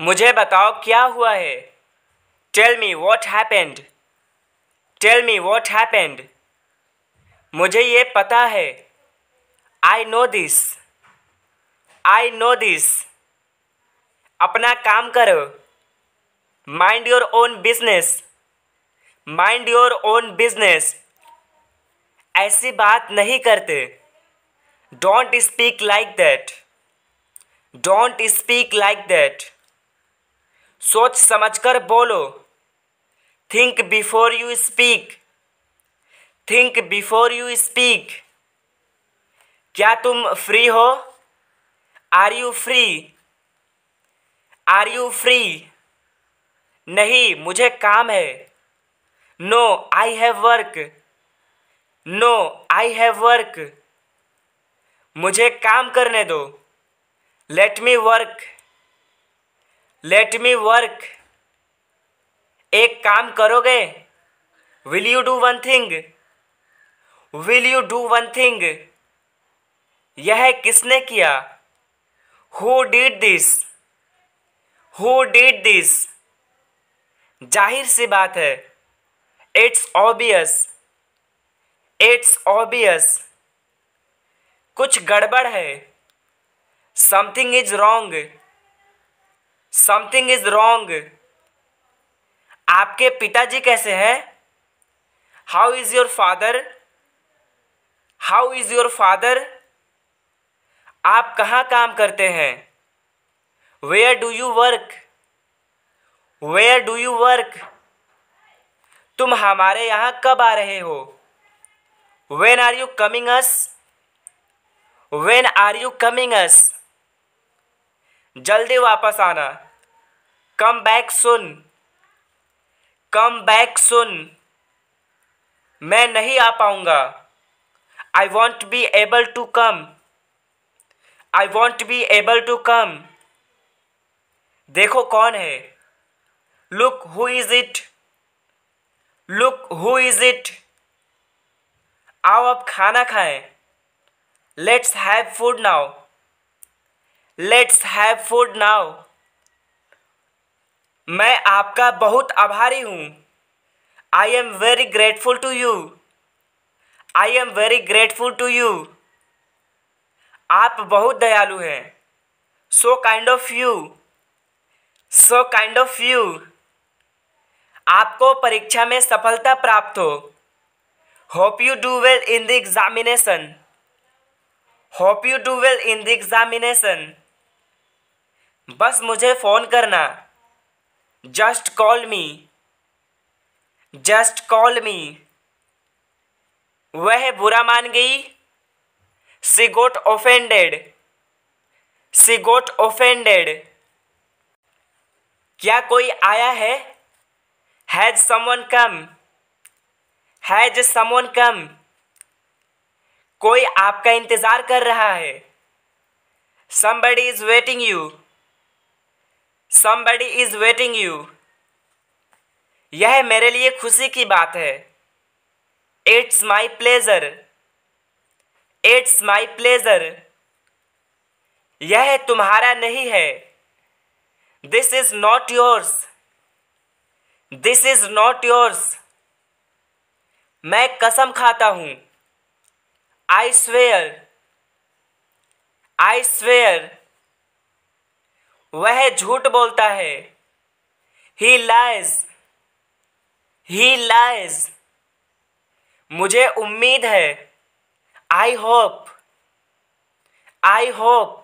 मुझे बताओ क्या हुआ है tell me what happened tell me what happened मुझे ये पता है I know this I know this अपना काम करो mind your own business mind your own business ऐसी बात नहीं करते don't speak like that don't speak like that सोच समझकर बोलो think before you speak think before you speak क्या तुम फ्री हो are you free are you free नहीं मुझे काम है no I have work no I have work मुझे काम करने दो let me work let me work एक काम करोगे will you do one thing will you do one thing यह किसने किया who did this who did this जाहिर सी बात है इट्स ऑबियस इट्स ऑबियस कुछ गड़बड़ है something is wrong something is wrong आपके पिताजी कैसे हैं how is your father how is your father आप कहाँ काम करते हैं where do you work where do you work तुम हमारे यहाँ कब आ रहे हो when are you coming us when are you coming us जल्दी वापस आना कम बैक सुन कम बैक सुन मैं नहीं आ पाऊंगा I won't be able to come I won't be able to come देखो कौन है look who is it look who is it आओ अब खाना खाएं let's have food now let's have food now मैं आपका बहुत आभारी हूँ I am very grateful to you I am very grateful to you आप बहुत दयालु हैं so kind of you so kind of you आपको परीक्षा में सफलता प्राप्त हो hope you do well in the examination hope you do well in the examination बस मुझे फ़ोन करना just call me just call me वह बुरा मान गई सी गोट ऑफेंडेड सी गोट ऑफेंडेड क्या कोई आया है has someone come has someone come कोई आपका इंतज़ार कर रहा है somebody is waiting you somebody is waiting you यह मेरे लिए खुशी की बात है it's my pleasure it's my pleasure यह तुम्हारा नहीं है this is not yours this is not yours मैं कसम खाता हूं आई स्वेयर आई स्वेयर वह झूठ बोलता है ही लाइज ही लाइज मुझे उम्मीद है आई होप आई होप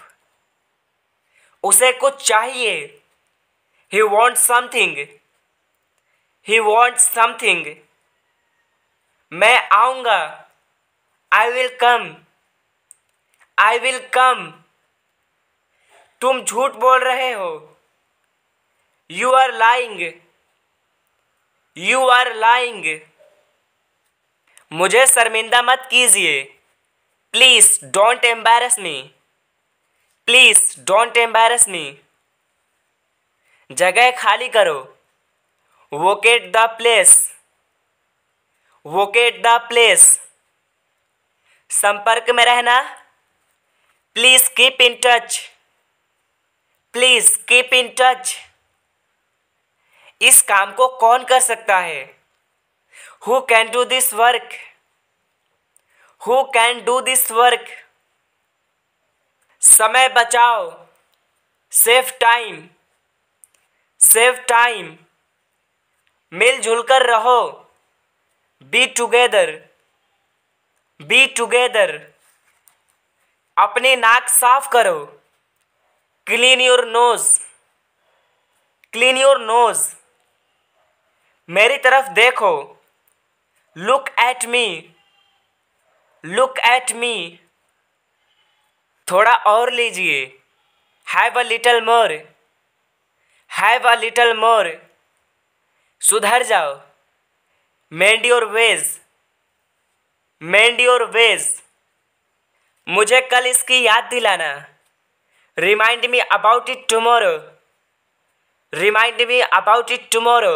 उसे कुछ चाहिए he want something he want something मैं आऊंगा I will come I will come तुम झूठ बोल रहे हो you are lying you are lying मुझे शर्मिंदा मत कीजिए please don't embarrass me please don't embarrass me जगह खाली करो vacate the place vacate the place संपर्क में रहना please keep in touch please keep in touch इस काम को कौन कर सकता है who can do this work who can do this work समय बचाओ सेव टाइम सेव टाइम मिलजुल कर रहो बी टुगेदर बी टुगेदर अपनी नाक साफ करो clean your nose clean your nose मेरी तरफ देखो look at me look at me थोड़ा और लीजिए have a little more have a little more सुधर जाओ mend your ways mend your ways मुझे कल इसकी याद दिलाना remind me about it tomorrow remind me about it tomorrow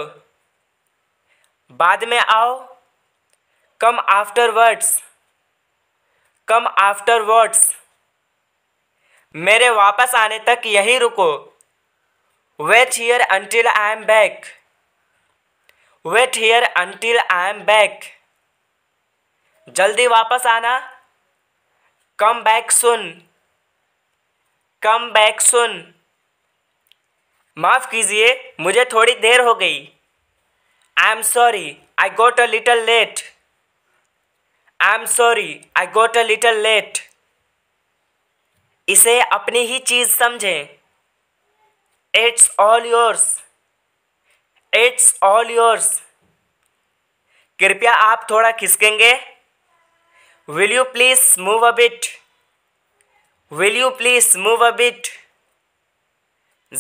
बाद में आओ come afterwards come afterwards मेरे वापस आने तक यहीं रुको wait here until I am back wait here until I am back जल्दी वापस आना कम बैक सुन कम बैक सुन माफ़ कीजिए मुझे थोड़ी देर हो गई I am sorry I got a little late I am sorry I got a little late इसे अपनी ही चीज़ समझें it's all yours it's all yours कृपया आप थोड़ा खिसकेंगे will you please move a bit will you please move a bit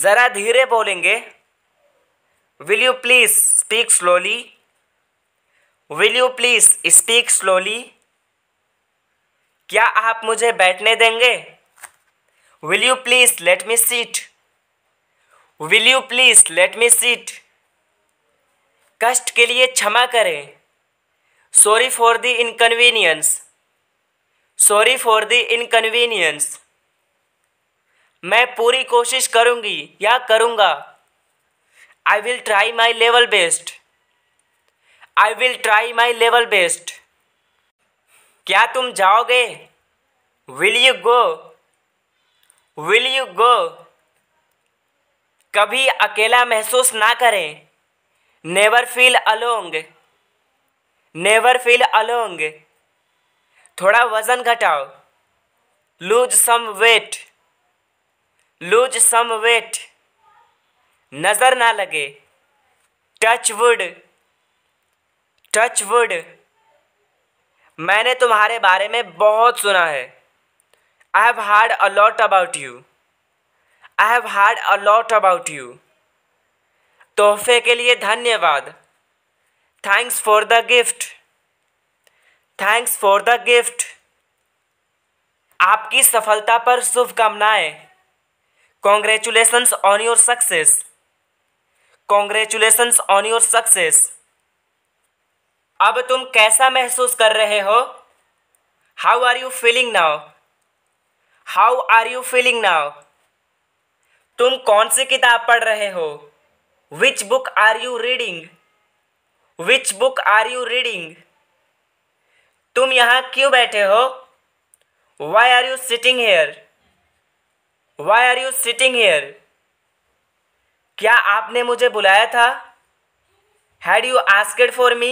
ज़रा धीरे बोलेंगे will you please speak slowly will you please speak slowly क्या आप मुझे बैठने देंगे will you please let me seat will you please let me seat कष्ट के लिए क्षमा करें sorry for the inconvenience sorry for the inconvenience मैं पूरी कोशिश करूँगी या करूँगा I will try my level best I will try my level best क्या तुम जाओगे will you go will you go कभी अकेला महसूस ना करें never feel alone never feel alone थोड़ा वज़न घटाओ lose some weight lose some weight नज़र ना लगे टच वुड टच वुड मैंने तुम्हारे बारे में बहुत सुना है I have heard a lot about you I have heard a lot about you तोहफे के लिए धन्यवाद thanks for the gift thanks for the gift आपकी सफलता पर शुभकामनाएं congratulation on your success congratulations on your success अब तुम कैसा महसूस कर रहे हो how are you feeling now how are you feeling now तुम कौन सी किताब पढ़ रहे हो which book are you reading which book are you reading तुम यहाँ क्यों बैठे हो why are you sitting here why are you sitting here क्या आपने मुझे बुलाया था had you asked for me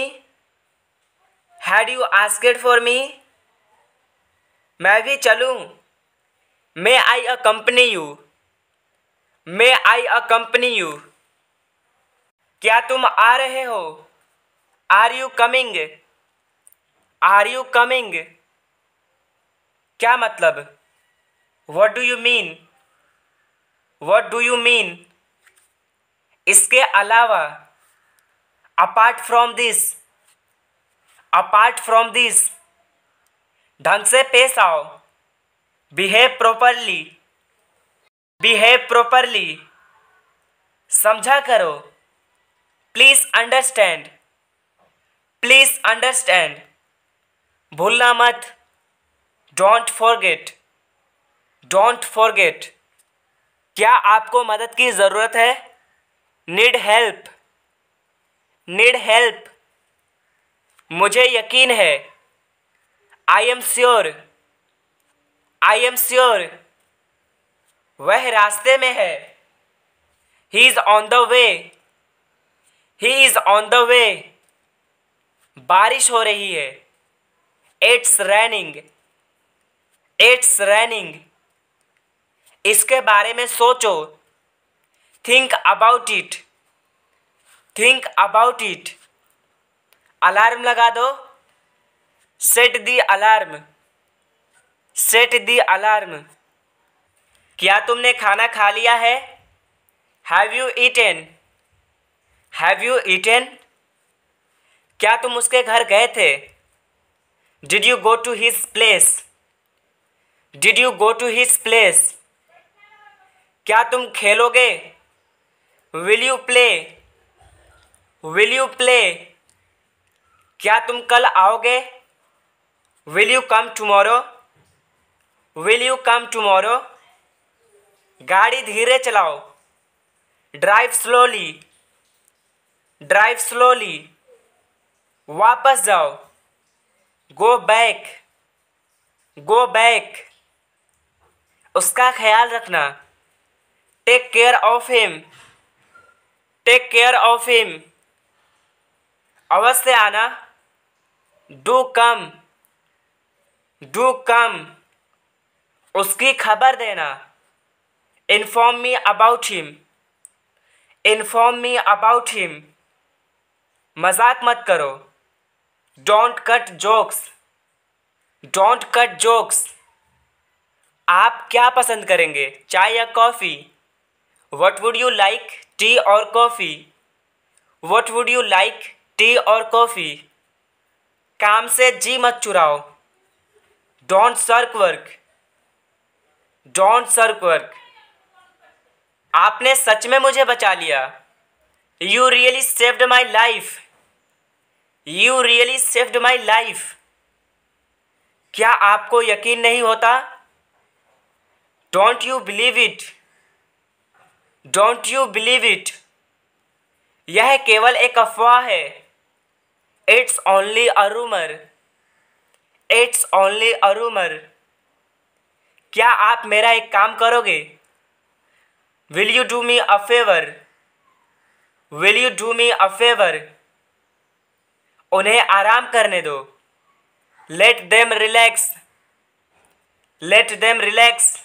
had you asked for me मैं भी चलूँ may I accompany you may I accompany you क्या तुम आ रहे हो are you coming are you coming क्या मतलब what do you mean what do you mean इसके अलावा apart from this apart from this ढंग से पेश आओ बिहेव प्रॉपरली बिहेव प्रॉपरली समझा करो प्लीज़ अंडरस्टैंड प्लीज़ अंडरस्टैंड भूलना मत डोंट फॉरगेट डोंट फॉरगेट क्या आपको मदद की ज़रूरत है नीड हेल्प नीड हेल्प मुझे यकीन है I am sure I am sure वह रास्ते में है he is on the way he is on the way बारिश हो रही है इट्स रैनिंग इट्स रैनिंग इसके बारे में सोचो think about it think about it alarm लगा दो set the alarm set the alarm क्या तुमने खाना खा लिया है have you eaten have you eaten क्या तुम उसके घर गए थे did you go to his place did you go to his place क्या तुम खेलोगे will you play will you play क्या तुम कल आओगे will you come tomorrow will you come tomorrow गाड़ी धीरे चलाओ ड्राइव स्लोली ड्राइव स्लोली वापस जाओ गो बैक गो बैक उसका ख्याल रखना take care of him take care of him अवश्य आना डू कम डू कम उसकी खबर देना inform me about him inform me about him मजाक मत करो don't cut jokes don't cut jokes आप क्या पसंद करेंगे चाय या coffee what would you like tea और coffee what would you like tea और कॉफ़ी काम से जी मत चुराओ don't shirk work don't shirk work आपने सच में मुझे बचा लिया you really saved my life you really saved my life क्या आपको यकीन नहीं होता don't you believe it don't you believe it यह केवल एक अफवाह है it's only a rumour it's only a rumour क्या आप मेरा एक काम करोगे will you do me a favour will you do me a favour उन्हें आराम करने दो let them relax let them relax